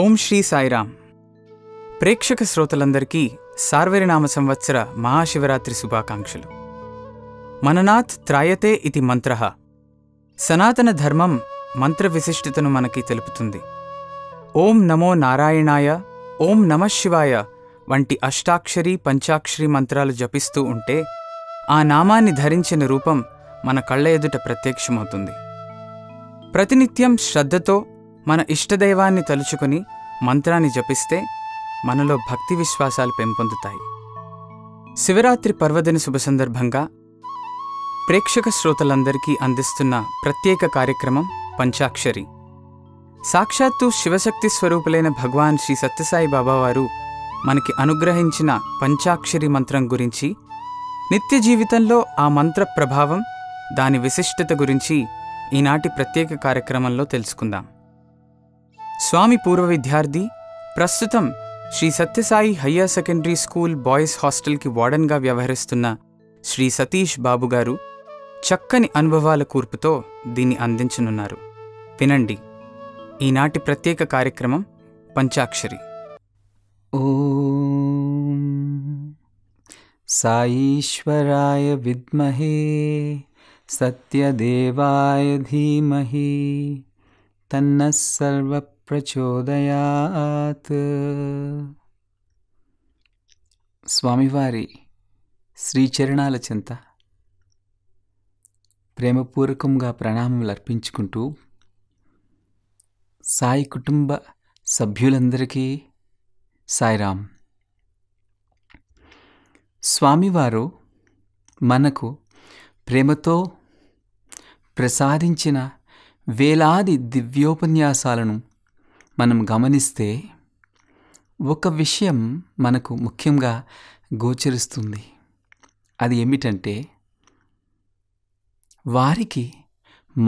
ఓం శ్రీ సాయిరామ్ ప్రేక్షక శ్రోతలందరికీ సార్వరినామ సంవత్సర మహాశివరాత్రి శుభాకాంక్షలు మననాథ్ త్రాయతే ఇది మంత్ర సనాతన ధర్మం మంత్ర విశిష్టతను మనకి తెలుపుతుంది ఓం నమో నారాయణాయ ఓం నమశివాయ వంటి అష్టాక్షరీ పంచాక్షరి మంత్రాలు జపిస్తూ ఉంటే ఆ నామాన్ని ధరించిన రూపం మన కళ్ళ ఎదుట ప్రత్యక్షమవుతుంది ప్రతినిత్యం శ్రద్ధతో మన ఇష్టదైవాన్ని తలుచుకుని మంత్రాన్ని జపిస్తే మనలో భక్తి విశ్వాసాలు పెంపొందుతాయి శివరాత్రి పర్వదిన శుభ సందర్భంగా ప్రేక్షక శ్రోతలందరికీ అందిస్తున్న ప్రత్యేక కార్యక్రమం పంచాక్షరి సాక్షాత్తు శివశక్తి స్వరూపులైన భగవాన్ శ్రీ సత్యసాయి బాబావారు మనకి అనుగ్రహించిన పంచాక్షరి మంత్రం గురించి నిత్య జీవితంలో ఆ మంత్ర ప్రభావం దాని విశిష్టత గురించి ఈనాటి ప్రత్యేక కార్యక్రమంలో తెలుసుకుందాం స్వామి పూర్వ విద్యార్థి ప్రస్తుతం Shri Sathya Sai higher secondary school boys హాస్టల్కి వార్డెన్గా వ్యవహరిస్తున్న శ్రీ సతీష్ బాబుగారు చక్కని అనుభవాల కూర్పుతో దీన్ని అందించనున్నారు వినండి ఈనాటి ప్రత్యేక కార్యక్రమం పంచాక్షరి ఓ సాయీశ్వరాయ విద్మహే సత్యదేవాయ ధీమహి తన్న సర్వ ప్రచోదయాత్ స్వామివారి శ్రీచరణాల చింత ప్రేమపూర్వకంగా ప్రణామములు అర్పించుకుంటూ సాయి కుటుంబ సభ్యులందరికీ సాయిరామ్ స్వామివారు మనకు ప్రేమతో ప్రసాదించిన వేలాది దివ్యోపన్యాసాలను మనం గమనిస్తే ఒక విషయం మనకు ముఖ్యంగా గోచరిస్తుంది అది ఏమిటంటే వారికి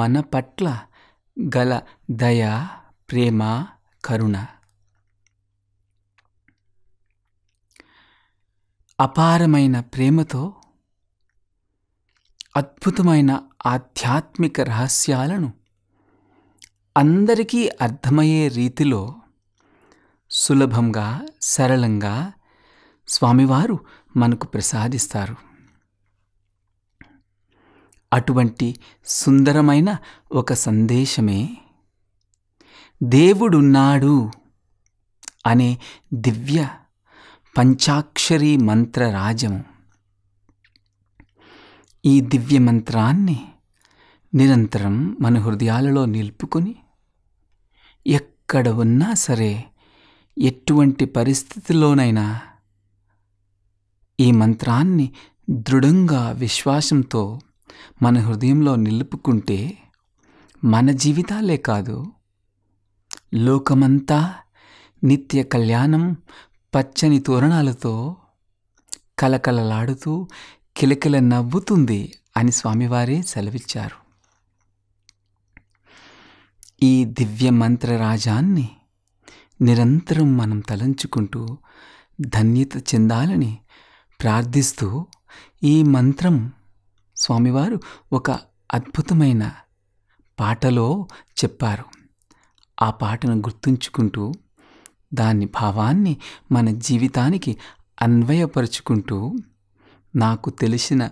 మన పట్ల గల దయ ప్రేమ కరుణ అపారమైన ప్రేమతో అద్భుతమైన ఆధ్యాత్మిక రహస్యాలను అందరికీ అర్థమయ్యే రీతిలో సులభంగా సరళంగా స్వామివారు మనకు ప్రసాదిస్తారు అటువంటి సుందరమైన ఒక సందేశమే దేవుడున్నాడు అనే దివ్య పంచాక్షరీ మంత్రరాజము ఈ దివ్య మంత్రాన్ని నిరంతరం మన హృదయాలలో నిలుపుకొని ఎక్కడ ఉన్నా సరే ఎటువంటి పరిస్థితిలోనైనా ఈ మంత్రాన్ని దృఢంగా విశ్వాసంతో మన హృదయంలో నిలుపుకుంటే మన జీవితాలే కాదు లోకమంతా నిత్య కళ్యాణం పచ్చని తోరణాలతో కలకలలాడుతూ కిలకిల నవ్వుతుంది అని స్వామివారే సెలవిచ్చారు ఈ దివ్య మంత్రరాజాన్ని నిరంతరం మనం తలంచుకుంటూ ధన్యత చెందాలని ప్రార్థిస్తూ ఈ మంత్రం స్వామివారు ఒక అద్భుతమైన పాటలో చెప్పారు ఆ పాటను గుర్తుంచుకుంటూ దాని భావాన్ని మన జీవితానికి అన్వయపరుచుకుంటూ నాకు తెలిసిన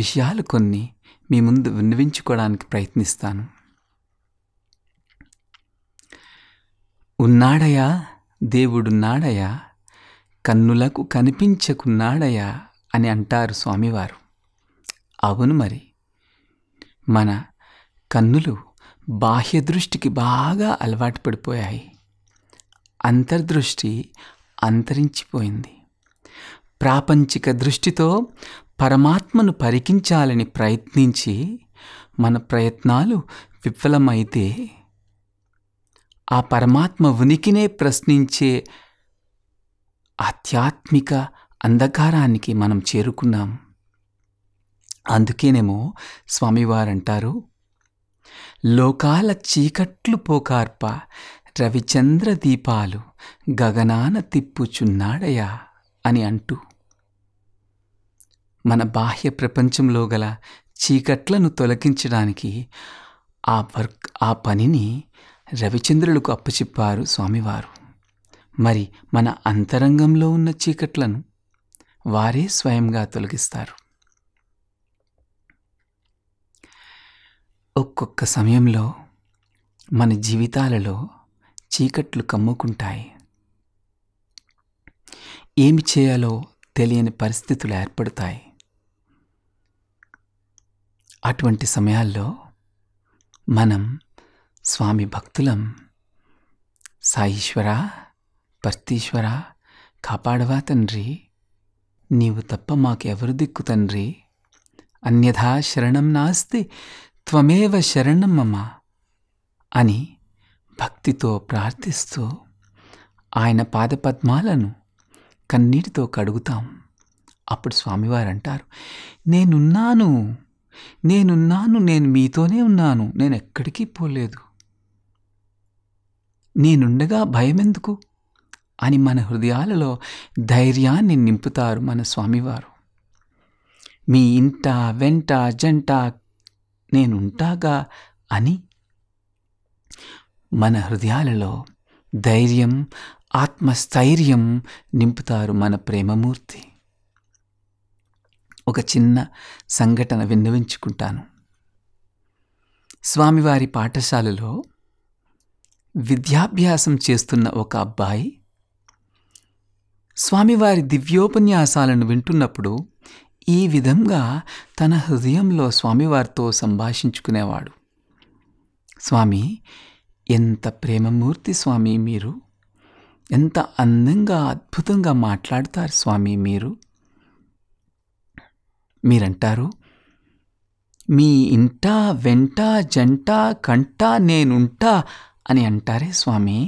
విషయాలు కొన్ని మీ ముందు విన్నవించుకోవడానికి ప్రయత్నిస్తాను ఉన్నాడయా దేవుడున్నాడయా కన్నులకు కనిపించకున్నాడయా అని అంటారు స్వామివారు అవును మరి మన కన్నులు బాహ్య దృష్టికి బాగా అలవాటు పడిపోయాయి అంతర్దృష్టి అంతరించిపోయింది ప్రాపంచిక దృష్టితో పరమాత్మను పరికించాలని ప్రయత్నించి మన ప్రయత్నాలు విఫలమైతే ఆ పరమాత్మ ఉనికినే ప్రశ్నించే ఆధ్యాత్మిక అంధకారానికి మనం చేరుకున్నాం అందుకేనేమో స్వామివారు అంటారు లోకాల చీకట్లు పోకార్ప రవిచంద్ర దీపాలు గగనాన తిప్పుచున్నాడయా అని అంటూ మన బాహ్య ప్రపంచంలో గల చీకట్లను తొలగించడానికి ఆ వర్క్ ఆ పనిని రవిచంద్రులకు అప్పచెప్పారు స్వామివారు మరి మన అంతరంగంలో ఉన్న చీకట్లను వారే స్వయంగా తొలగిస్తారు ఒక్కొక్క సమయంలో మన జీవితాలలో చీకట్లు కమ్ముకుంటాయి ఏమి చేయాలో తెలియని పరిస్థితులు ఏర్పడతాయి అటువంటి సమయాల్లో మనం స్వామి భక్తులం సాయిశ్వర పర్తీశ్వర కాపాడవా తండ్రి నీవు తప్ప మాకెవరు దిక్కు తండ్రి అన్యథా శరణం నాస్తి త్వమేవ శరణం మమ అని భక్తితో ప్రార్థిస్తూ ఆయన పాదపద్మాలను కన్నీటితో కడుగుతాం అప్పుడు స్వామివారు అంటారు నేనున్నాను నేనున్నాను నేను మీతోనే ఉన్నాను నేను ఎక్కడికి పోలేదు నేనుండగా భయమెందుకు అని మన హృదయాలలో ధైర్యాన్ని నింపుతారు మన స్వామివారు మీ ఇంట వెంట జంట నేనుంటాగా అని మన హృదయాలలో ధైర్యం ఆత్మస్థైర్యం నింపుతారు మన ప్రేమమూర్తి ఒక చిన్న సంఘటన విన్నవించుకుంటాను స్వామివారి పాఠశాలలో విద్యాభ్యాసం చేస్తున్న ఒక అబ్బాయి స్వామివారి దివ్యోపన్యాసాలను వింటున్నప్పుడు ఈ విధంగా తన హృదయంలో స్వామివారితో సంభాషించుకునేవాడు స్వామి ఎంత ప్రేమమూర్తి స్వామి మీరు ఎంత అందంగా అద్భుతంగా మాట్లాడతారు స్వామి మీరు మీరంటారు మీ ఇంటా వెంట జంట కంటా నేనుంటా అని అంటారే స్వామి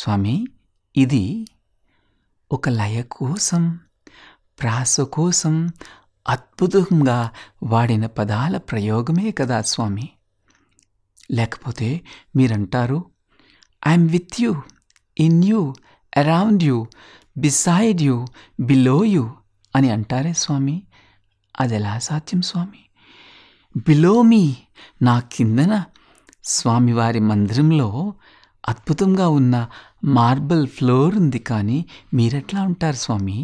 స్వామి ఇది ఒక లయ కోసం ప్రాస కోసం అద్భుతంగా వాడిన పదాల ప్రయోగమే కదా స్వామి లేకపోతే మీరంటారు I'm with you in you around you beside you below you అని అంటారే స్వామి అది ఎలా సాధ్యం స్వామి బిలో మీ నా కిందన స్వామివారి మందిరంలో అద్భుతంగా ఉన్న మార్బల్ ఫ్లోర్ ఉంది కానీ మీరెట్లా ఉంటారు స్వామి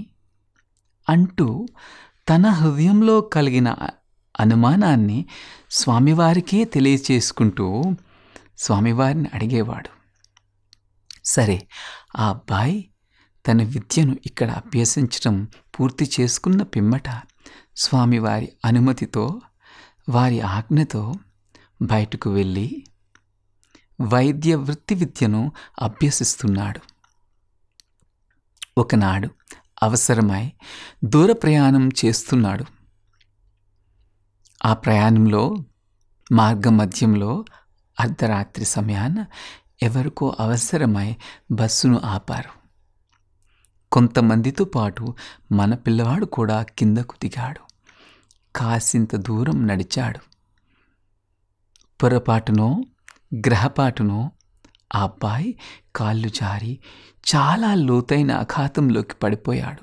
అంటూ తన హృదయంలో కలిగిన అనుమానాన్ని స్వామివారికే తెలియచేసుకుంటూ స్వామివారిని అడిగేవాడు సరే ఆ అబ్బాయి తన విద్యను ఇక్కడ అభ్యసించడం పూర్తి చేసుకున్న పిమ్మట స్వామివారి అనుమతితో వారి ఆజ్ఞతో బయటకు వెళ్ళి వైద్య వృత్తి విద్యను అభ్యసిస్తున్నాడు ఒకనాడు అవసరమై దూర ప్రయాణం చేస్తున్నాడు ఆ ప్రయాణంలో మార్గ మధ్యంలో అర్ధరాత్రి సమయాన ఎవరికో అవసరమై బస్సును ఆపారు కొంతమందితో పాటు మన పిల్లవాడు కూడా కిందకు దిగాడు కాసింత దూరం నడిచాడు పొరపాటునో గ్రహపాటునో ఆ అబ్బాయి కాళ్ళు జారి చాలా లోతైన అఘాతంలోకి పడిపోయాడు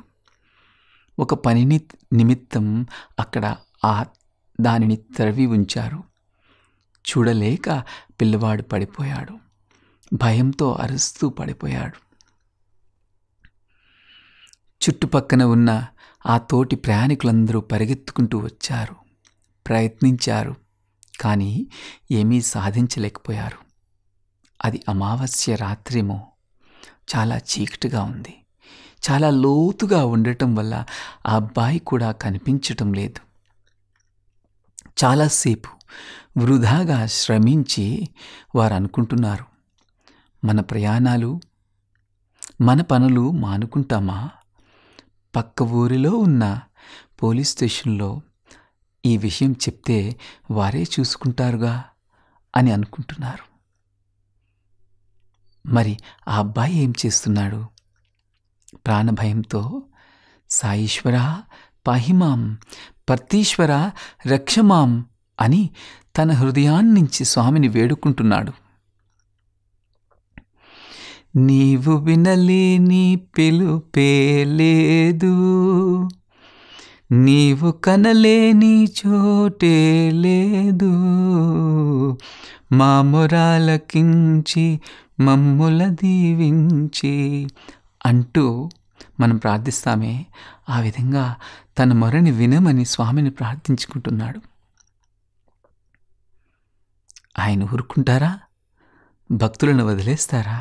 ఒక పనిని నిమిత్తం అక్కడ ఆ దానిని తవ్వి ఉంచారు చూడలేక పిల్లవాడు పడిపోయాడు భయంతో అరుస్తూ పడిపోయాడు చుట్టుపక్కన ఉన్న ఆ తోటి ప్రయాణికులందరూ పరిగెత్తుకుంటూ వచ్చారు ప్రయత్నించారు కానీ ఏమీ సాధించలేకపోయారు అది అమావాస్య రాత్రిమో చాలా చీకటిగా ఉంది చాలా లోతుగా ఉండటం వల్ల ఆ అబ్బాయి కూడా కనిపించటం లేదు చాలాసేపు వృధాగా శ్రమించి వారు అనుకుంటున్నారు మన ప్రయాణాలు మన పనులు మానుకుంటామా పక్క ఊరిలో ఉన్న పోలీస్ స్టేషన్లో ఈ విషయం చెప్తే వారే చూసుకుంటారుగా అని అనుకుంటున్నారు మరి ఆ అబ్బాయి ఏం చేస్తున్నాడు ప్రాణభయంతో సాయిశ్వర పాహిమాం పర్తీశ్వర రక్షమాం అని తన హృదయాన్నించి స్వామిని వేడుకుంటున్నాడు నీవు వినలేని పిలుపే లేదు నీవు కనలేని చోటే లేదు మురాలకించి మమ్ముల దీవించి అంటూ మనం ప్రార్థిస్తామే ఆ విధంగా తన మొరని వినమని స్వామిని ప్రార్థించుకుంటున్నాడు ఆయన ఊరుకుంటారా భక్తులను వదిలేస్తారా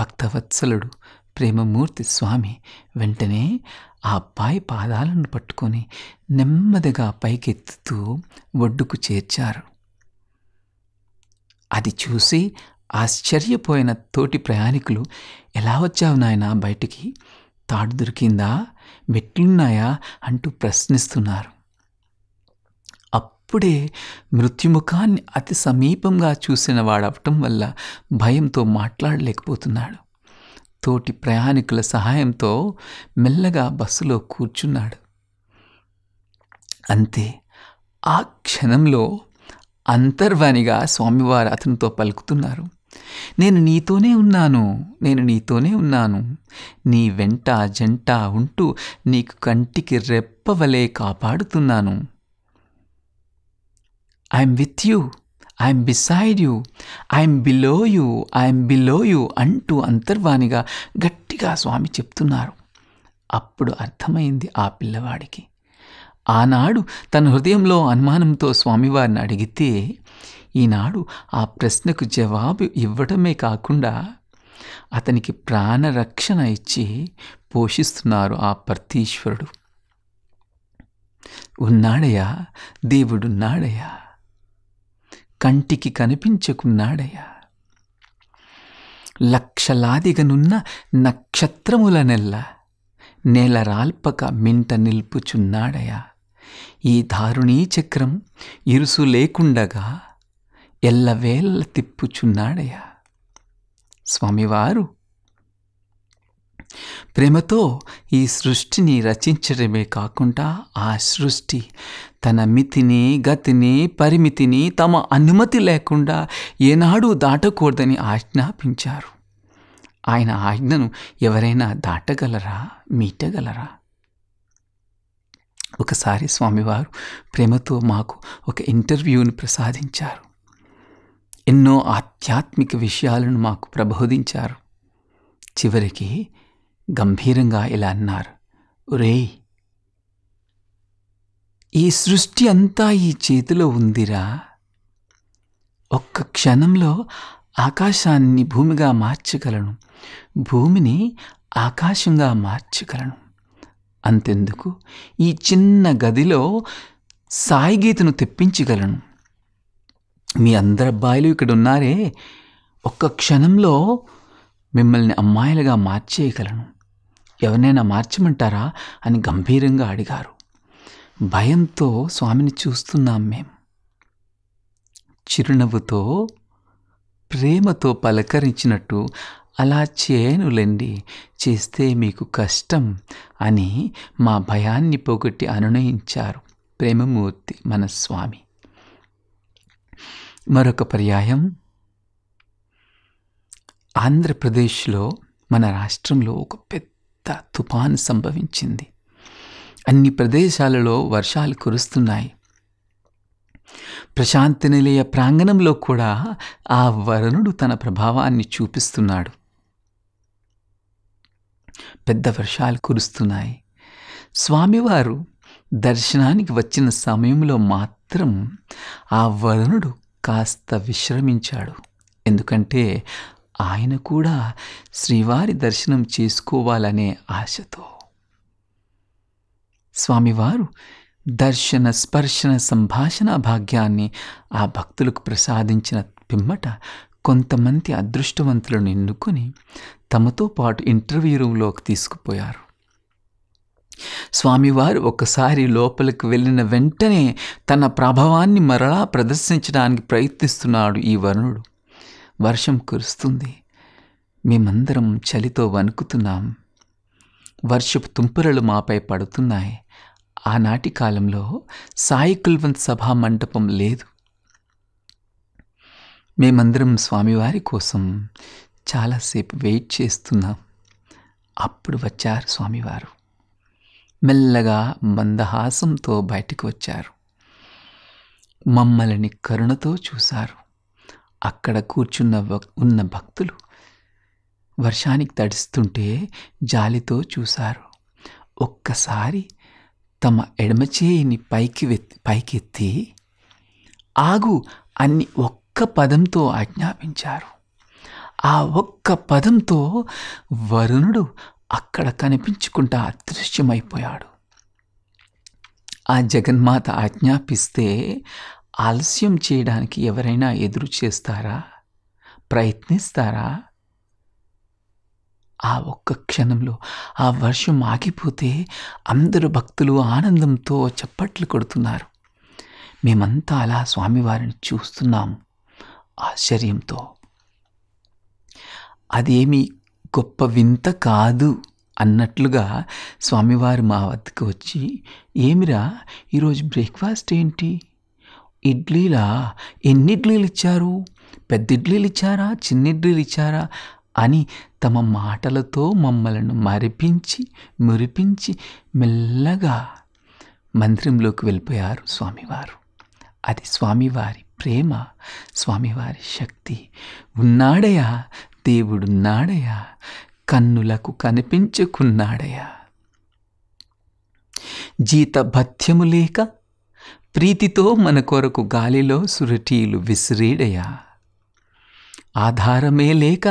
భక్తవత్సలుడు ప్రేమమూర్తి స్వామి వెంటనే ఆ అబ్బాయి పాదాలను పట్టుకొని నెమ్మదిగా పైకెత్తుతూ ఒడ్డుకు చేర్చారు అది చూసి ఆశ్చర్యపోయిన తోటి ప్రయాణికులు ఎలా వచ్చావు నాయన బయటికి తాడు దొరికిందా మెట్లున్నాయా అంటూ ప్రశ్నిస్తున్నారు అప్పుడే మృత్యుముఖాన్ని అతి సమీపంగా చూసిన వాడవటం వల్ల భయంతో మాట్లాడలేకపోతున్నాడు తోటి ప్రయాణికుల సహాయంతో మెల్లగా బస్సులో కూర్చున్నాడు అంతే ఆ క్షణంలో అంతర్వాణిగా స్వామివారు అతనితో పలుకుతున్నారు నేను నీతోనే ఉన్నాను నేను నీతోనే ఉన్నాను నీ వెంట జంట ఉంటూ నీకు కంటికి రెప్పవలే కాపాడుతున్నాను I'm with you I'm beside you I'm below you I'm below you అంటూ అంతర్వాణిగా గట్టిగా స్వామి చెప్తున్నారు అప్పుడు అర్థమైంది ఆ పిల్లవాడికి ఆనాడు తన హృదయంలో అనుమానంతో స్వామివారిని అడిగితే ఈనాడు ఆ ప్రశ్నకు జవాబు ఇవ్వటమే కాకుండా అతనికి ప్రాణరక్షణ ఇచ్చి పోషిస్తున్నారు ఆ పర్తీశ్వరుడు ఉన్నాడయ్యా దేవుడున్నాడయ్యా కంటికి కనిపించకున్నాడయ్యా లక్షలాదిగనున్న నక్షత్రముల నెల్ల నేలరాల్పక మింట నిల్పుచున్నాడయా ఈ దారుణీ చక్రం ఇరుసు లేకుండగా ఎల్లవేళ్ళ తిప్పుచున్నాడయా స్వామివారు ప్రేమతో ఈ సృష్టిని రచించడమే కాకుండా ఆ సృష్టి తన మితిని గతిని పరిమితిని తమ అనుమతి లేకుండా ఏనాడు దాటకూడదని ఆజ్ఞాపించారు ఆయన ఆజ్ఞను ఎవరైనా దాటగలరా మీటగలరా ఒకసారి స్వామివారు ప్రేమతో మాకు ఒక ఇంటర్వ్యూను ప్రసాదించారు ఎన్నో ఆధ్యాత్మిక విషయాలను మాకు ప్రబోధించారు చివరికి గంభీరంగా ఇలా అన్నారు రే ఈ సృష్టి అంతా ఈ చేతిలో ఉందిరా ఒక్క క్షణంలో ఆకాశాన్ని భూమిగా మార్చగలను భూమిని ఆకాశంగా మార్చగలను అంతెందుకు ఈ చిన్న గదిలో సాయి గీతను తెప్పించగలను మీ అందరు అబ్బాయిలు ఇక్కడ ఉన్నారే ఒక్క క్షణంలో మిమ్మల్ని అమ్మాయిలుగా మార్చేయగలను ఎవరినైనా మార్చమంటారా అని గంభీరంగా అడిగారు భయంతో స్వామిని చూస్తున్నాం మేం చిరునవ్వుతో ప్రేమతో పలకరించినట్టు అలా చేయనులేండి చేస్తే మీకు కష్టం అని మా భయాన్ని పోగొట్టి అనునయించారు ప్రేమమూర్తి మన స్వామి మరొక పర్యాయం ఆంధ్రప్రదేశ్లో మన రాష్ట్రంలో ఒక పెద్ద పెద్ద తుఫాను సంభవించింది అన్ని ప్రదేశాలలో వర్షాలు కురుస్తున్నాయి ప్రశాంతి నిలయ ప్రాంగణంలో కూడా ఆ వరుణుడు తన ప్రభావాన్ని చూపిస్తున్నాడు పెద్ద వర్షాలు కురుస్తున్నాయి స్వామివారు దర్శనానికి వచ్చిన సమయంలో మాత్రం ఆ వరుణుడు కాస్త విశ్రమించాడు ఎందుకంటే ఆయన కూడా శ్రీవారి దర్శనం చేసుకోవాలనే ఆశతో స్వామివారు దర్శన స్పర్శన సంభాషణ భాగ్యాన్ని ఆ భక్తులకు ప్రసాదించిన పిమ్మట కొంతమంది అదృష్టవంతులను ఎన్నుకొని తమతో పాటు ఇంటర్వ్యూ రూమ్లోకి తీసుకుపోయారు స్వామివారు ఒకసారి లోపలికి వెళ్ళిన వెంటనే తన ప్రభావాన్ని మరలా ప్రదర్శించడానికి ప్రయత్నిస్తున్నాడు ఈ వరుణుడు వర్షం కురుస్తుంది మేమందరం చలితో వణుకుతున్నాం వర్షపు తుంపురలు మాపై పడుతున్నాయి ఆనాటి కాలంలో సాయి కుల్వంత్ సభా మండపం లేదు మేమందరం స్వామివారి కోసం చాలాసేపు వెయిట్ చేస్తున్నాం అప్పుడు వచ్చారు స్వామివారు మెల్లగా మందహాసంతో బయటకు వచ్చారు మమ్మల్ని కరుణతో చూశారు అక్కడ కూర్చున్న ఉన్న భక్తులు వర్షానికి తడుస్తుంటే జాలితో చూశారు ఒక్కసారి తమ ఎడమ చేయిని పైకి పైకెత్తి ఆగు అన్ని ఒక్క పదంతో ఆజ్ఞాపించారు ఆ ఒక్క పదంతో వరుణుడు అక్కడ కనిపించుకుంటా అదృశ్యమైపోయాడు ఆ జగన్మాత ఆజ్ఞాపిస్తే ఆలస్యం చేయడానికి ఎవరైనా ఎదురు చేస్తారా ప్రయత్నిస్తారా ఆ ఒక్క క్షణంలో ఆ వర్షం ఆగిపోతే అందరు భక్తులు ఆనందంతో చప్పట్లు కొడుతున్నారు మేమంతా అలా స్వామివారిని చూస్తున్నాము ఆశ్చర్యంతో అదేమి గొప్ప వింత కాదు అన్నట్లుగా స్వామివారు మా వద్దకు వచ్చి ఏమిరా ఈరోజు బ్రేక్ఫాస్ట్ ఏంటి ఇడ్లీలా ఎన్ని ఇడ్లీలు ఇచ్చారు పెద్ద ఇడ్లీలు ఇచ్చారా చిన్న ఇడ్లీలు ఇచ్చారా అని తమ మాటలతో మమ్మలను మరిపించి మురిపించి మెల్లగా మందిరంలోకి వెళ్ళిపోయారు స్వామివారు అది స్వామివారి ప్రేమ స్వామివారి శక్తి ఉన్నాడయా దేవుడున్నాడయా కన్నులకు కనిపించుకున్నాడయా జీత భత్యము లేక ప్రీతితో మన కొరకు గాలిలో సురటీలు విసిరీడయా ఆధారమే లేక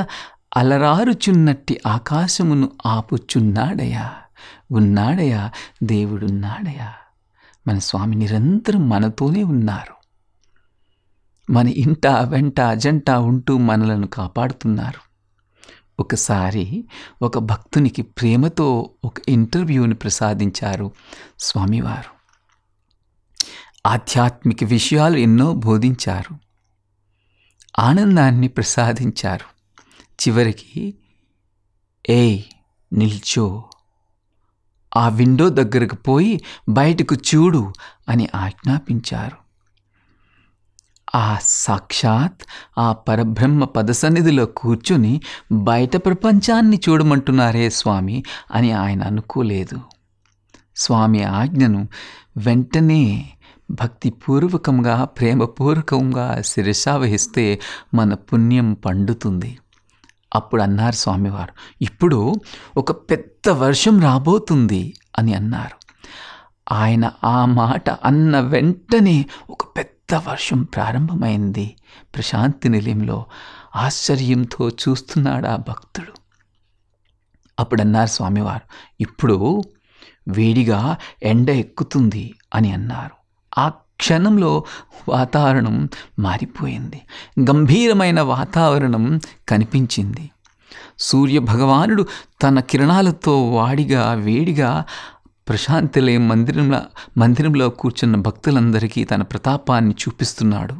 అలరారుచున్నట్టి ఆకాశమును ఆపుచున్నాడయా ఉన్నాడయా దేవుడున్నాడయా మన స్వామి నిరంతరం మనతోనే ఉన్నారు మన ఇంట వెంట అజంట ఉంటూ మనలను కాపాడుతున్నారు ఒకసారి ఒక భక్తునికి ప్రేమతో ఒక ఇంటర్వ్యూని ప్రసాదించారు స్వామివారు ఆధ్యాత్మిక విషయాలు ఎన్నో బోధించారు ఆనందాన్ని ప్రసాదించారు చివరికి ఏ నిల్చో ఆ విండో దగ్గరకు పోయి బయటకు చూడు అని ఆజ్ఞాపించారు ఆ సాక్షాత్ ఆ పరబ్రహ్మ పదసన్నిధిలో కూర్చుని బయట ప్రపంచాన్ని చూడమంటున్నారే స్వామి అని ఆయన అనుకోలేదు స్వామి ఆజ్ఞను వెంటనే భక్తిపూర్వకంగా ప్రేమపూర్వకంగా శిరస వహిస్తే మన పుణ్యం పండుతుంది అప్పుడు అన్నారు స్వామివారు ఇప్పుడు ఒక పెద్ద వర్షం రాబోతుంది అని అన్నారు ఆయన ఆ మాట అన్న వెంటనే ఒక పెద్ద వర్షం ప్రారంభమైంది ప్రశాంతి నిలయంలో ఆశ్చర్యంతో చూస్తున్నాడు ఆ భక్తుడు అన్నారు స్వామివారు ఇప్పుడు వేడిగా ఎండ ఎక్కుతుంది అని అన్నారు ఆ క్షణంలో వాతావరణం మారిపోయింది గంభీరమైన వాతావరణం కనిపించింది సూర్య భగవానుడు తన కిరణాలతో వాడిగా వేడిగా ప్రశాంతిలే మందిరంలో మందిరంలో కూర్చున్న భక్తులందరికీ తన ప్రతాపాన్ని చూపిస్తున్నాడు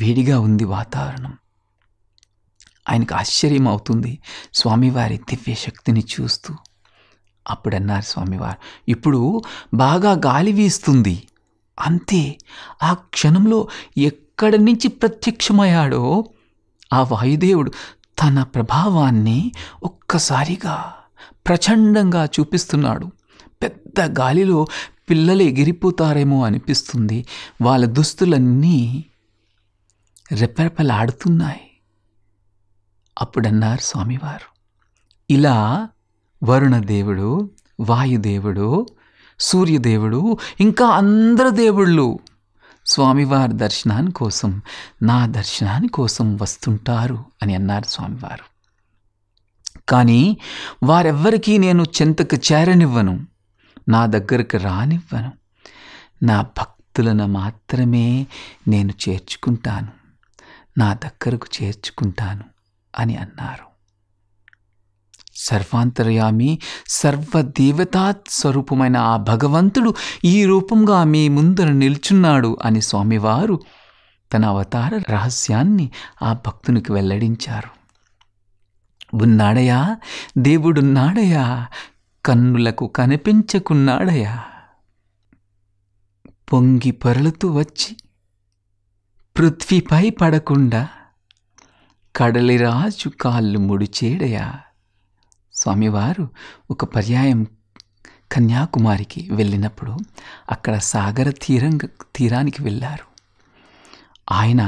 వేడిగా ఉంది వాతావరణం ఆయనకు ఆశ్చర్యం అవుతుంది స్వామివారి దివ్య శక్తిని చూస్తూ అప్పుడన్నారు స్వామివారు ఇప్పుడు బాగా గాలి వీస్తుంది అంతే ఆ క్షణంలో ఎక్కడి నుంచి ప్రత్యక్షమయ్యాడో ఆ వాయుదేవుడు తన ప్రభావాన్ని ఒక్కసారిగా ప్రచండంగా చూపిస్తున్నాడు పెద్ద గాలిలో పిల్లలు ఎగిరిపోతారేమో అనిపిస్తుంది వాళ్ళ దుస్తులన్నీ రెపరెపలాడుతున్నాయి అప్పుడన్నారు స్వామివారు ఇలా వరుణదేవుడు వాయుదేవుడు సూర్యదేవుడు ఇంకా అందరు దేవుళ్ళు స్వామివారి దర్శనాని కోసం నా దర్శనాని కోసం వస్తుంటారు అని అన్నారు స్వామివారు కానీ వారెవ్వరికీ నేను చెంతకు చేరనివ్వను నా దగ్గరకు రానివ్వను నా భక్తులను మాత్రమే నేను చేర్చుకుంటాను నా దగ్గరకు చేర్చుకుంటాను అని అన్నారు సర్వాంతర్యామి సర్వదేవతా స్వరూపమైన ఆ భగవంతుడు ఈ రూపంగా మీ ముందర నిల్చున్నాడు అని స్వామివారు తన అవతార రహస్యాన్ని ఆ భక్తునికి వెల్లడించారు ఉన్నాడయా దేవుడున్నాడయా కన్నులకు కనిపించకున్నాడయా పొంగి పొరలుతూ వచ్చి పృథ్వీపై పడకుండా కడలిరాజు కాళ్ళు ముడిచేడయా స్వామివారు ఒక పర్యాయం కన్యాకుమారికి వెళ్ళినప్పుడు అక్కడ సాగర తీరం తీరానికి వెళ్ళారు ఆయన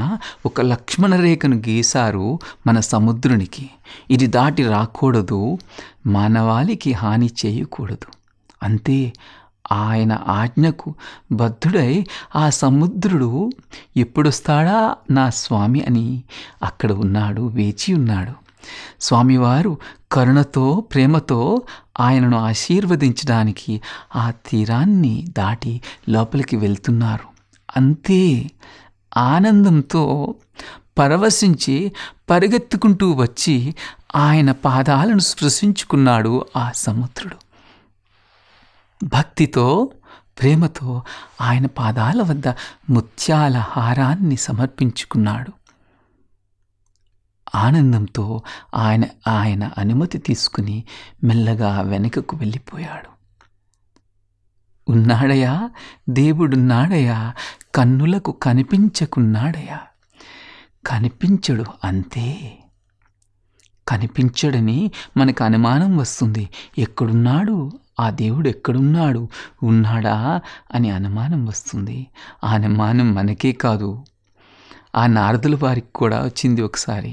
ఒక లక్ష్మణ రేఖను గీశారు మన సముద్రునికి ఇది దాటి రాకూడదు మానవాళికి హాని చేయకూడదు అంతే ఆయన ఆజ్ఞకు బద్ధుడై ఆ సముద్రుడు ఎప్పుడొస్తాడా నా స్వామి అని అక్కడ ఉన్నాడు వేచి ఉన్నాడు స్వామివారు కరుణతో ప్రేమతో ఆయనను ఆశీర్వదించడానికి ఆ తీరాన్ని దాటి లోపలికి వెళ్తున్నారు అంతే ఆనందంతో పరవశించి పరిగెత్తుకుంటూ వచ్చి ఆయన పాదాలను స్పృశించుకున్నాడు ఆ సముద్రుడు భక్తితో ప్రేమతో ఆయన పాదాల వద్ద ముత్యాల హారాన్ని సమర్పించుకున్నాడు ఆనందంతో ఆయన ఆయన అనుమతి తీసుకుని మెల్లగా వెనుకకు వెళ్ళిపోయాడు ఉన్నాడయా దేవుడున్నాడయా కన్నులకు కనిపించకున్నాడయా కనిపించడు అంతే కనిపించడని మనకు అనుమానం వస్తుంది ఎక్కడున్నాడు ఆ దేవుడు ఎక్కడున్నాడు ఉన్నాడా అని అనుమానం వస్తుంది ఆ అనుమానం మనకే కాదు ఆ నారదుల వారికి కూడా వచ్చింది ఒకసారి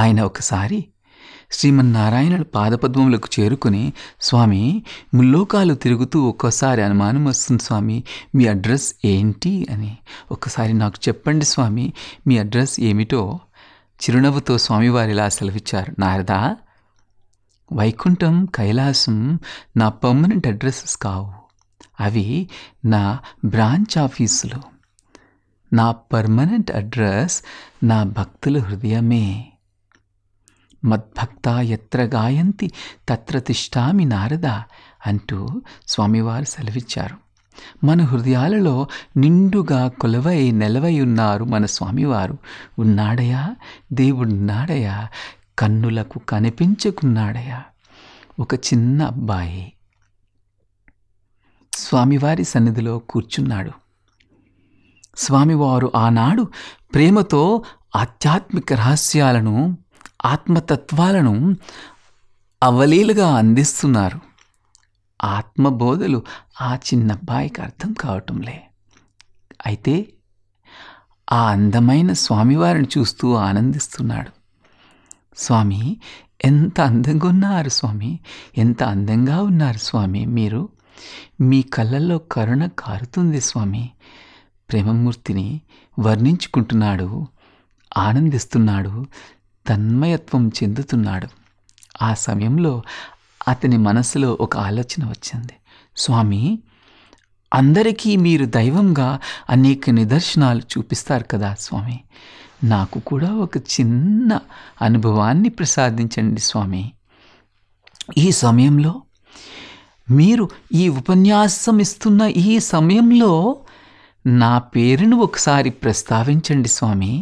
ఆయన ఒకసారి శ్రీమన్నారాయణుడు పాదపద్మములకు చేరుకుని స్వామి ముల్లోకాలు తిరుగుతూ ఒక్కోసారి అనుమానం వస్తుంది స్వామి మీ అడ్రస్ ఏంటి అని ఒక్కసారి నాకు చెప్పండి స్వామి మీ అడ్రస్ ఏమిటో చిరునవ్వుతో స్వామివారి ఇలా సెలవిచ్చారు నారదా వైకుంఠం కైలాసం నా పర్మనెంట్ అడ్రస్సెస్ కావు అవి నా బ్రాంచ్ ఆఫీసులు నా పర్మనెంట్ అడ్రస్ నా భక్తుల హృదయమే మద్భక్తా ఎత్ర గాయంతి తత్ర తిష్టామి నారద అంటూ స్వామివారు సెలవిచ్చారు మన హృదయాలలో నిండుగా కొలవై నెలవై ఉన్నారు మన స్వామివారు ఉన్నాడయా దేవుడున్నాడయా కన్నులకు కనిపించుకున్నాడయా ఒక చిన్న అబ్బాయి స్వామివారి సన్నిధిలో కూర్చున్నాడు స్వామివారు ఆనాడు ప్రేమతో ఆధ్యాత్మిక రహస్యాలను ఆత్మతత్వాలను అవలీలుగా అందిస్తున్నారు ఆత్మబోధలు ఆ చిన్నబ్బాయికి అర్థం కావటంలే అయితే ఆ అందమైన స్వామివారిని చూస్తూ ఆనందిస్తున్నాడు స్వామి ఎంత అందంగా ఉన్నారు స్వామి ఎంత అందంగా ఉన్నారు స్వామి మీరు మీ కళ్ళల్లో కరుణ కారుతుంది స్వామి ప్రేమమూర్తిని వర్ణించుకుంటున్నాడు ఆనందిస్తున్నాడు తన్మయత్వం చెందుతున్నాడు ఆ సమయంలో అతని మనసులో ఒక ఆలోచన వచ్చింది స్వామి అందరికీ మీరు దైవంగా అనేక నిదర్శనాలు చూపిస్తారు కదా స్వామి నాకు కూడా ఒక చిన్న అనుభవాన్ని ప్రసాదించండి స్వామి ఈ సమయంలో మీరు ఈ ఉపన్యాసం ఇస్తున్న ఈ సమయంలో నా పేరును ఒకసారి ప్రస్తావించండి స్వామి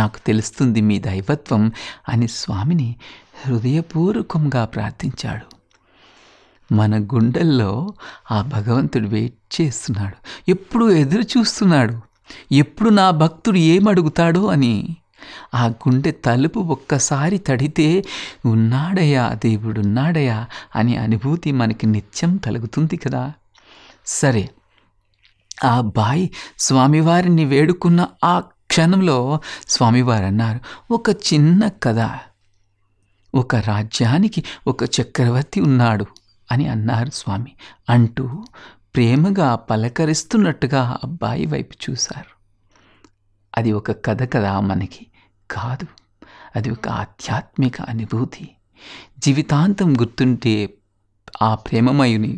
నాకు తెలుస్తుంది మీ దైవత్వం అని స్వామిని హృదయపూర్వకంగా ప్రార్థించాడు మన గుండెల్లో ఆ భగవంతుడు వెయిట్ చేస్తున్నాడు ఎప్పుడు ఎదురు చూస్తున్నాడు ఎప్పుడు నా భక్తుడు ఏమడుగుతాడో అని ఆ గుండె తలుపు ఒక్కసారి తడితే దేవుడు ఉన్నాడయా అని అనుభూతి మనకి నిత్యం కలుగుతుంది కదా సరే ఆ బాయ్ స్వామివారిని వేడుకున్న ఆ క్షణంలో స్వామివారు అన్నారు ఒక చిన్న కథ ఒక రాజ్యానికి ఒక చక్రవర్తి ఉన్నాడు అని అన్నారు స్వామి అంటూ ప్రేమగా పలకరిస్తున్నట్టుగా అబ్బాయి వైపు చూశారు అది ఒక కథ కదా మనకి కాదు అది ఒక ఆధ్యాత్మిక అనుభూతి జీవితాంతం గుర్తుంటే ఆ ప్రేమమయుని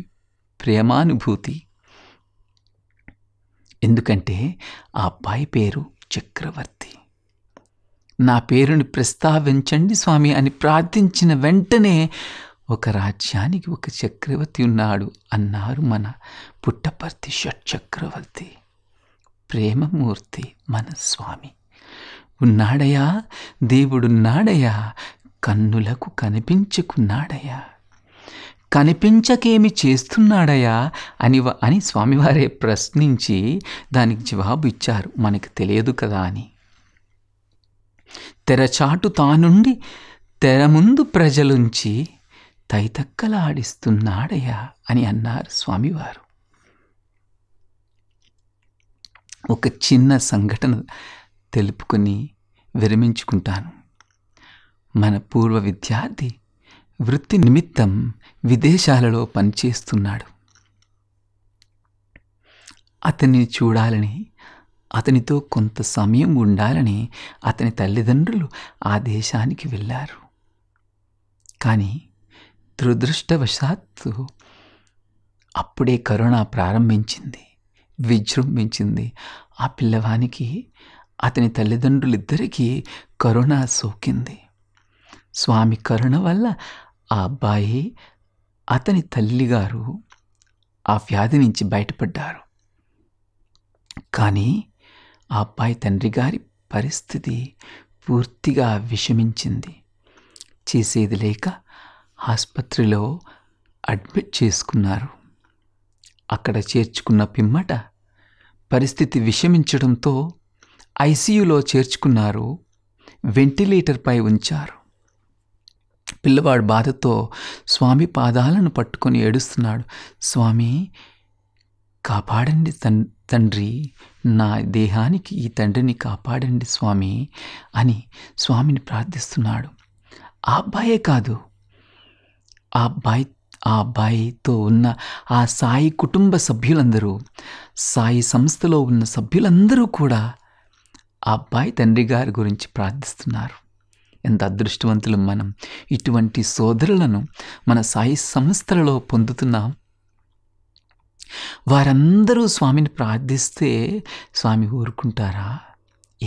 ప్రేమానుభూతి ఎందుకంటే ఆ అబ్బాయి పేరు చక్రవర్తి నా పేరుని ప్రస్తావించండి స్వామి అని ప్రార్థించిన వెంటనే ఒక రాజ్యానికి ఒక చక్రవర్తి ఉన్నాడు అన్నారు మన పుట్టపర్తి షట్చక్రవర్తి ప్రేమమూర్తి మన స్వామి ఉన్నాడయా దేవుడున్నాడయా కన్నులకు కనిపించుకున్నాడయా కనిపించకేమి చేస్తున్నాడయా అని అని స్వామివారే ప్రశ్నించి దానికి జవాబు ఇచ్చారు మనకు తెలియదు కదా అని తెరచాటు తానుండి తెర ముందు ప్రజలుంచి తైతక్కలాడిస్తున్నాడయా అని అన్నారు స్వామివారు ఒక చిన్న సంఘటన తెలుపుకొని విరమించుకుంటాను మన పూర్వ విద్యార్థి వృత్తి నిమిత్తం విదేశాలలో పనిచేస్తున్నాడు అతన్ని చూడాలని అతనితో కొంత సమయం ఉండాలని అతని తల్లిదండ్రులు ఆ దేశానికి వెళ్ళారు కానీ దురదృష్టవశాత్తు అప్పుడే కరోనా ప్రారంభించింది విజృంభించింది ఆ పిల్లవానికి అతని తల్లిదండ్రులిద్దరికీ కరోనా సోకింది స్వామి కరుణ వల్ల ఆ అబ్బాయి అతని తల్లిగారు ఆ వ్యాధి నుంచి బయటపడ్డారు కానీ ఆ అబ్బాయి తండ్రి గారి పరిస్థితి పూర్తిగా విషమించింది చేసేది లేక ఆసుపత్రిలో అడ్మిట్ చేసుకున్నారు అక్కడ చేర్చుకున్న పిమ్మట పరిస్థితి విషమించడంతో ఐసీయూలో చేర్చుకున్నారు వెంటిలేటర్పై ఉంచారు పిల్లవాడు బాధతో స్వామి పాదాలను పట్టుకొని ఏడుస్తున్నాడు స్వామి కాపాడండి తండ్రి నా దేహానికి ఈ తండ్రిని కాపాడండి స్వామి అని స్వామిని ప్రార్థిస్తున్నాడు ఆ అబ్బాయే కాదు ఆ అబ్బాయి ఆ అబ్బాయితో ఉన్న ఆ సాయి కుటుంబ సభ్యులందరూ సాయి సంస్థలో ఉన్న సభ్యులందరూ కూడా ఆ అబ్బాయి తండ్రి గారి గురించి ప్రార్థిస్తున్నారు ఎంత అదృష్టవంతులు మనం ఇటువంటి సోదరులను మన సాయి సంస్థలలో పొందుతున్నాం వారందరూ స్వామిని ప్రార్థిస్తే స్వామి ఊరుకుంటారా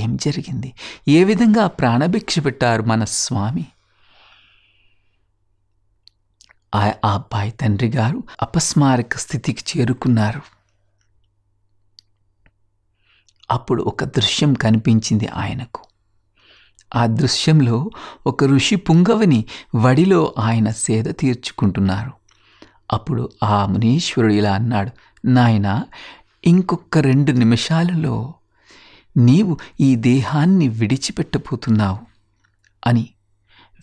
ఏం జరిగింది ఏ విధంగా ప్రాణభిక్ష పెట్టారు మన స్వామి ఆ అబ్బాయి తండ్రి గారు అపస్మారక స్థితికి చేరుకున్నారు అప్పుడు ఒక దృశ్యం కనిపించింది ఆయనకు ఆ దృశ్యంలో ఒక ఋషి పుంగవని వడిలో ఆయన సేద తీర్చుకుంటున్నారు అప్పుడు ఆ మునీశ్వరుడు ఇలా అన్నాడు నాయన ఇంకొక రెండు నిమిషాలలో నీవు ఈ దేహాన్ని విడిచిపెట్టబోతున్నావు అని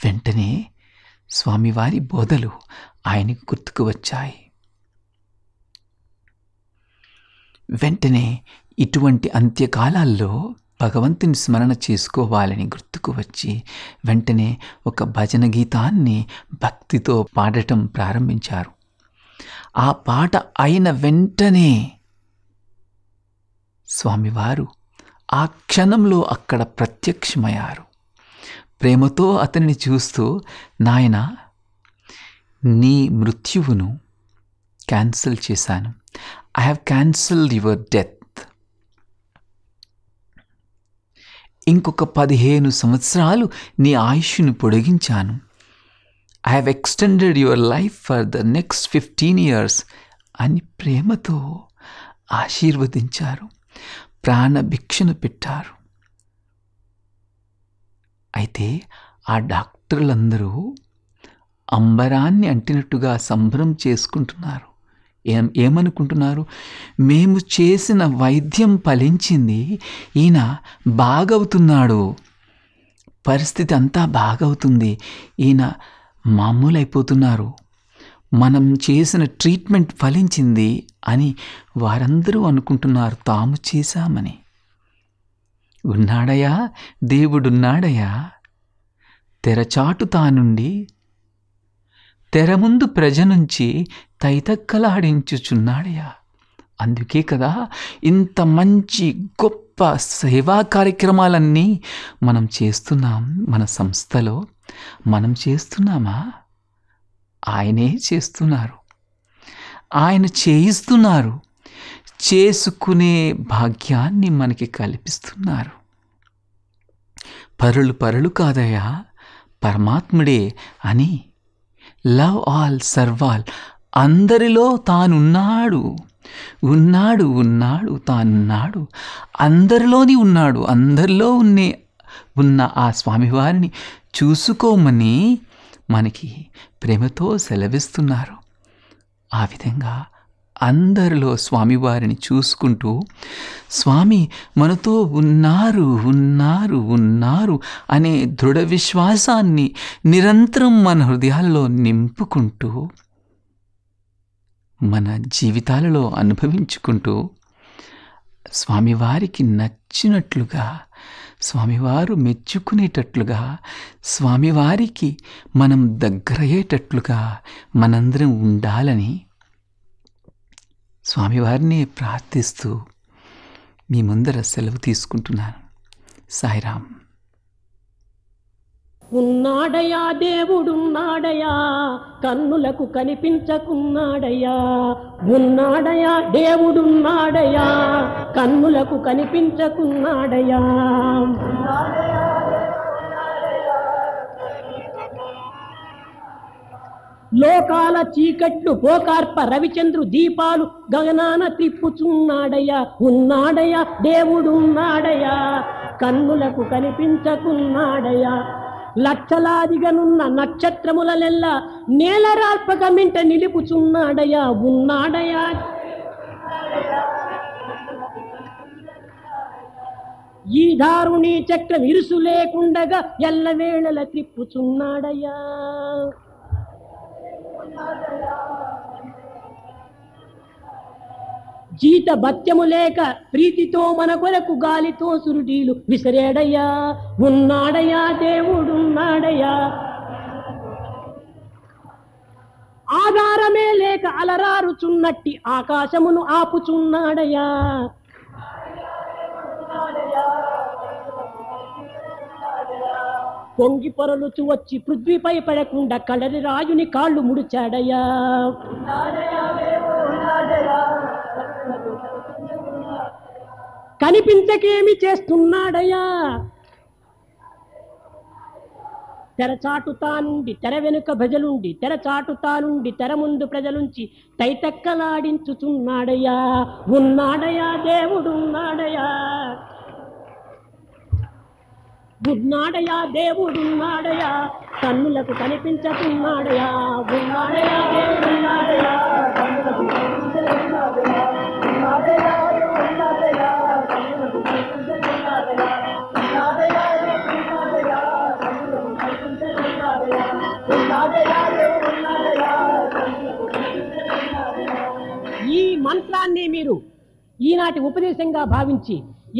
వెంటనే స్వామివారి బోధలు ఆయనకు గుర్తుకు వచ్చాయి వెంటనే ఇటువంటి అంత్యకాలాల్లో భగవంతుని స్మరణ చేసుకోవాలని గుర్తుకు వచ్చి వెంటనే ఒక భజన గీతాన్ని భక్తితో పాడటం ప్రారంభించారు ఆ పాట అయిన వెంటనే స్వామివారు ఆ క్షణంలో అక్కడ ప్రత్యక్షమయ్యారు ప్రేమతో అతనిని చూస్తూ నాయన నీ మృత్యువును క్యాన్సిల్ చేశాను I have cancelled your death ఇంకొక పదిహేను సంవత్సరాలు నీ ఆయుష్ను పొడిగించాను I have extended your life for the next fifteen years అని ప్రేమతో ఆశీర్వదించారు ప్రాణభిక్షను పెట్టారు అయితే ఆ డాక్టర్లందరూ అంబరాన్ని అంటినట్టుగా సంభ్రం చేసుకుంటున్నారు ఏం ఏమనుకుంటున్నారు మేము చేసిన వైద్యం ఫలించింది ఈయన బాగవుతున్నాడు పరిస్థితి అంతా బాగవుతుంది ఈయన మామూలు అయిపోతున్నారు మనం చేసిన ట్రీట్మెంట్ ఫలించింది అని వారందరూ అనుకుంటున్నారు తాము చేశామని ఉన్నాడయా దేవుడున్నాడయా తెరచాటు తానుండి తెరముందు ప్రజనుంచి తైతక్కలాడించుచున్నాడయ్యా అందుకే కదా ఇంత మంచి గొప్ప సేవా కార్యక్రమాలన్నీ మనం చేస్తున్నాం మన సంస్థలో మనం చేస్తున్నామా ఆయనే చేస్తున్నారు ఆయన చేయిస్తున్నారు చేసుకునే భాగ్యాన్ని మనకి కల్పిస్తున్నారు పరులు పరులు కాదయా పరమాత్ముడే అని లవ్ ఆల్ సర్వాల్ అందరిలో తానున్నాడు ఉన్నాడు ఉన్నాడు తానున్నాడు అందరిలోని ఉన్నాడు అందరిలో ఉన్నే ఉన్న ఆ స్వామివారిని చూసుకోమని మనకి ప్రేమతో సెలవిస్తున్నారు ఆ విధంగా అందరిలో స్వామివారిని చూసుకుంటూ స్వామి మనతో ఉన్నారు ఉన్నారు ఉన్నారు అనే దృఢ విశ్వాసాన్ని నిరంతరం మన హృదయాల్లో నింపుకుంటూ మన జీవితాలలో అనుభవించుకుంటూ స్వామివారికి నచ్చినట్లుగా స్వామివారు మెచ్చుకునేటట్లుగా స్వామివారికి మనం దగ్గరయ్యేటట్లుగా మనందరం ఉండాలని స్వామివారిని ప్రార్థిస్తూ మీ ముందర సెలవు తీసుకుంటున్నాను సాయిరామ్ ఉన్నాడయా దేవుడున్నాడయా కన్నులకు కనిపించకున్నాడయా ఉన్నాడయా దేవుడున్నాడయా కన్నులకు కనిపించకున్నాడయా లోకాల చీకట్లు గోకార్ప రవిచంద్రు దీపాలు గగనాన త్రిప్పుచున్నాడయ్యా ఉన్నాడయ్యా దేవుడున్నాడయ్యా కన్నులకు కనిపించకున్నాడయ్యా లక్షలాదిగనున్న నక్షత్రములనెల్లా నేలరాల్పక మింట నిలుపుచున్నాడయా ఉన్నాడయా ఈ దారుణీ చక్రం ఇరుసు లేకుండగా ఎల్లవేళల త్రిప్పుచున్నాడయా జీత భత్యము లేక ప్రీతితో మన కొరకు గాలితో సురుడీలు విసిరేడయ్యా ఉన్నాడయ్యా దేవుడున్నాడయా ఆధారమే లేక అలరారుచున్నట్టి ఆకాశమును ఆపుచున్నాడయ్యా పొంగి పొరలుచు వచ్చి పృథ్వీపై పడకుండా కలరి రాయుని కాళ్ళు ముడిచాడయ్యా కనిపించకేమి చేస్తున్నాడయ్యా తెరచాటుతానుండి తెర వెనుక భజలుండి తెరచాటుతానుండి తెర ముందు ప్రజలుంచి తైతెక్కలాడించుతున్నాడయ్యా ఉన్నాడయా దేవుడున్నాడయా ఉన్నాడయా ఉన్నాడయా కన్నులకు కనిపించకున్నాడయా ఉన్నాడయా ఉన్నాడయా ఈనాటి ఉపదేశంగా భావించి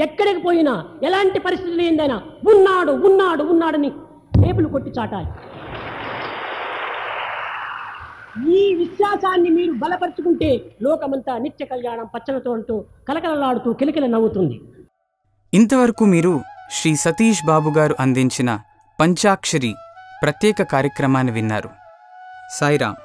ఎక్కడికి పోయినా ఎలాంటి పరిస్థితులు ఏందైనా ఉన్నాడు ఉన్నాడు ఉన్నాడని టేబుల్ కొట్టి చాటాలి ఈ విశ్వాసాన్ని మీరు బలపరుచుకుంటే లోకమంతా నిత్య కళ్యాణం పచ్చలతోడుతూ కలకలలాడుతూ కిలకిల నవ్వుతుంది ఇంతవరకు మీరు శ్రీ సతీష్ బాబు గారు అందించిన పంచాక్షరి ప్రత్యేక కార్యక్రమాన్ని విన్నారు సాయిరామ్